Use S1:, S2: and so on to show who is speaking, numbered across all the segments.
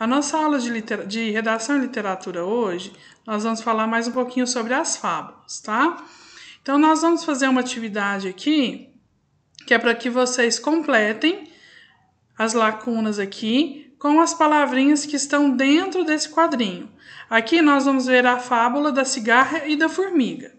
S1: A nossa aula de, de, redação e literatura hoje, nós vamos falar mais um pouquinho sobre as fábulas, tá? Então, nós vamos fazer uma atividade aqui, que é para que vocês completem as lacunas aqui com as palavrinhas que estão dentro desse quadrinho. Aqui nós vamos ver a fábula da cigarra e da formiga,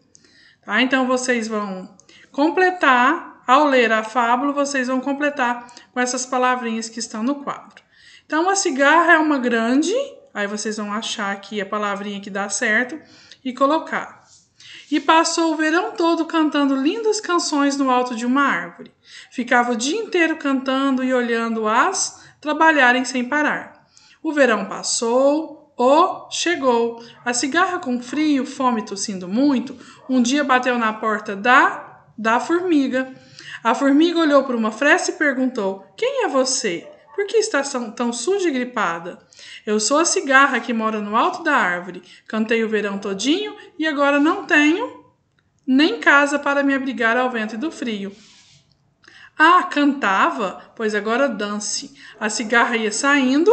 S1: tá? Então, vocês vão completar ao ler a fábula, vocês vão completar com essas palavrinhas que estão no quadro. Então, a cigarra é uma grande, aí vocês vão achar aqui a palavrinha que dá certo e colocar. E passou o verão todo cantando lindas canções no alto de uma árvore. Ficava o dia inteiro cantando e olhando-as trabalharem sem parar. O verão passou, o chegou. A cigarra com frio, fome tossindo muito, um dia bateu na porta da da formiga. A formiga olhou por uma fresta e perguntou: Quem é você? Por que está tão, tão suja e gripada? Eu sou a cigarra que mora no alto da árvore. Cantei o verão todinho e agora não tenho nem casa para me abrigar ao vento e do frio. Ah, cantava? Pois agora dance. A cigarra ia saindo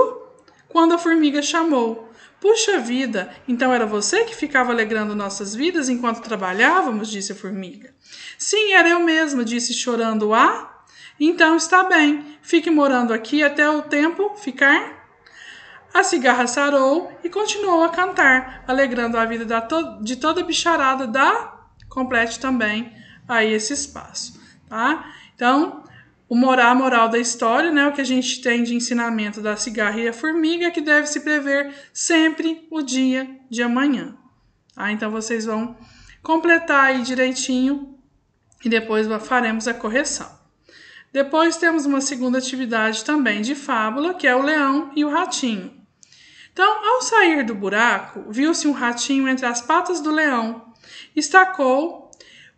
S1: quando a formiga chamou. Puxa vida, então era você que ficava alegrando nossas vidas enquanto trabalhávamos, disse a formiga. Sim, era eu mesma, disse chorando a. Então está bem, fique morando aqui até o tempo ficar. A cigarra sarou e continuou a cantar, alegrando a vida to de toda a bicharada da. Complete também aí esse espaço, tá? Então, o moral, a moral da história, né, o que a gente tem de ensinamento da cigarra e a formiga, é que deve se prever sempre o dia de amanhã. Ah, então vocês vão completar aí direitinho e depois faremos a correção. Depois temos uma segunda atividade também de fábula, que é o leão e o ratinho. Então, ao sair do buraco, viu-se um ratinho entre as patas do leão. Estacou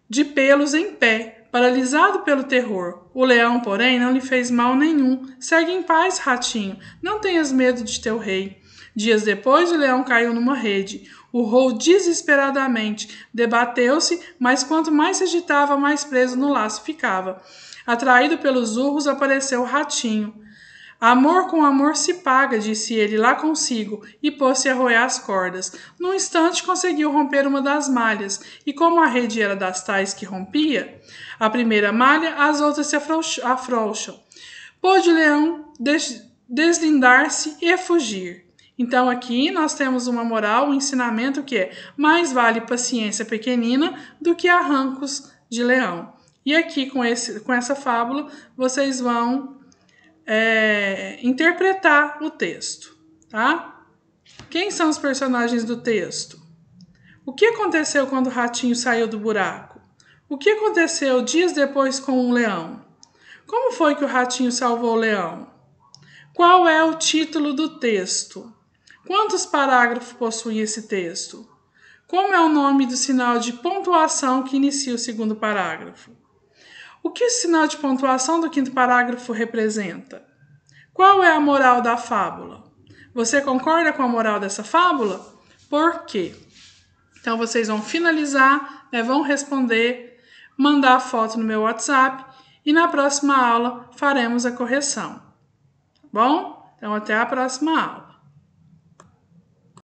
S1: de pelos em pé, paralisado pelo terror. O leão, porém, não lhe fez mal nenhum. Segue em paz, ratinho. Não tenhas medo de teu rei. Dias depois, o leão caiu numa rede. Urrou desesperadamente, debateu-se, mas quanto mais se agitava, mais preso no laço ficava. Atraído pelos urros, apareceu o ratinho. Amor com amor se paga, disse ele lá consigo, e pôs-se a roer as cordas. Num instante conseguiu romper uma das malhas, e como a rede era das tais que rompia, a primeira malha, as outras se afrouxam. Pôde o leão des deslindar-se e fugir. Então aqui nós temos uma moral, um ensinamento que é mais vale paciência pequenina do que arrancos de leão. E aqui com, esse, com essa fábula vocês vão é, interpretar o texto, tá? Quem são os personagens do texto? O que aconteceu quando o ratinho saiu do buraco? O que aconteceu dias depois com o leão? Como foi que o ratinho salvou o leão? Qual é o título do texto? Quantos parágrafos possui esse texto? Como é o nome do sinal de pontuação que inicia o segundo parágrafo? O que o sinal de pontuação do quinto parágrafo representa? Qual é a moral da fábula? Você concorda com a moral dessa fábula? Por quê? Então vocês vão finalizar, né, vão responder, mandar a foto no meu WhatsApp e na próxima aula faremos a correção. Tá bom? Então até a próxima aula.